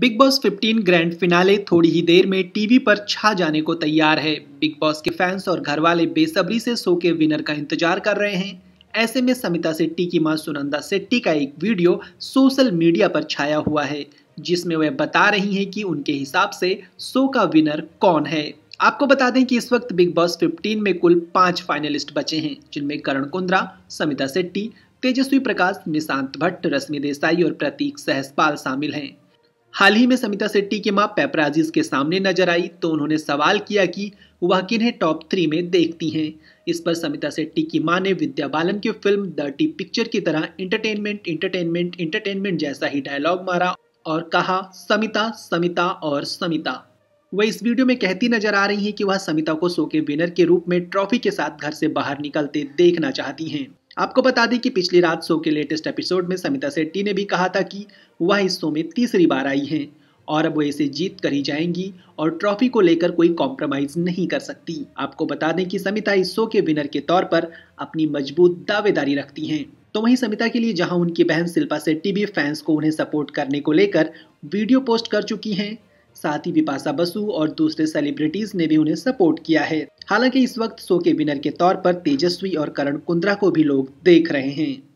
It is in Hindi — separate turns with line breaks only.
बिग बॉस 15 ग्रैंड फिनाले थोड़ी ही देर में टीवी पर छा जाने को तैयार है बिग बॉस के फैंस और घर वाले बेसब्री से शो के विनर का इंतजार कर रहे हैं ऐसे में समिता सेट्टी की मां सुनंदा सेट्टी का एक वीडियो सोशल मीडिया पर छाया हुआ है जिसमें वह बता रही हैं कि उनके हिसाब से शो का विनर कौन है आपको बता दें कि इस वक्त बिग बॉस 15 में कुल पांच फाइनलिस्ट बचे हैं जिनमें करण कुंद्रा समिता सेट्टी तेजस्वी प्रकाश निशांत भट्ट रश्मि देसाई और प्रतीक सहसपाल शामिल हैं हाल ही में समिता सेट्टी की मां पेपराजीज के सामने नजर आई तो उन्होंने सवाल किया कि वह किन्हें टॉप थ्री में देखती हैं इस पर समिता सेट्टी की मां ने विद्या बालन की फिल्म दर्टी पिक्चर की तरह इंटरटेनमेंट इंटरटेनमेंट इंटरटेनमेंट जैसा ही डायलॉग मारा और कहा समिता समिता और समिता वह इस वीडियो में कहती नजर आ रही हैं कि वह समिता को शो के विनर के रूप में ट्रॉफी के साथ घर से बाहर निकलते देखना चाहती हैं आपको बता दें कि पिछली रात शो के लेटेस्ट एपिसोड में समिता सेट्टी ने भी कहा था कि वह इस शो में तीसरी बार आई हैं और अब वो इसे जीत कर ही जाएंगी और ट्रॉफी को लेकर कोई कॉम्प्रोमाइज नहीं कर सकती आपको बता दें कि समिता इस शो के विनर के तौर पर अपनी मजबूत दावेदारी रखती हैं तो वहीं समिता के लिए जहां उनकी बहन शिल्पा सेट्टी भी फैंस को उन्हें सपोर्ट करने को लेकर वीडियो पोस्ट कर चुकी हैं साथ ही बिपाशा बसु और दूसरे सेलिब्रिटीज ने भी उन्हें सपोर्ट किया है हालांकि इस वक्त शो के विनर के तौर पर तेजस्वी और करण कुंद्रा को भी लोग देख रहे हैं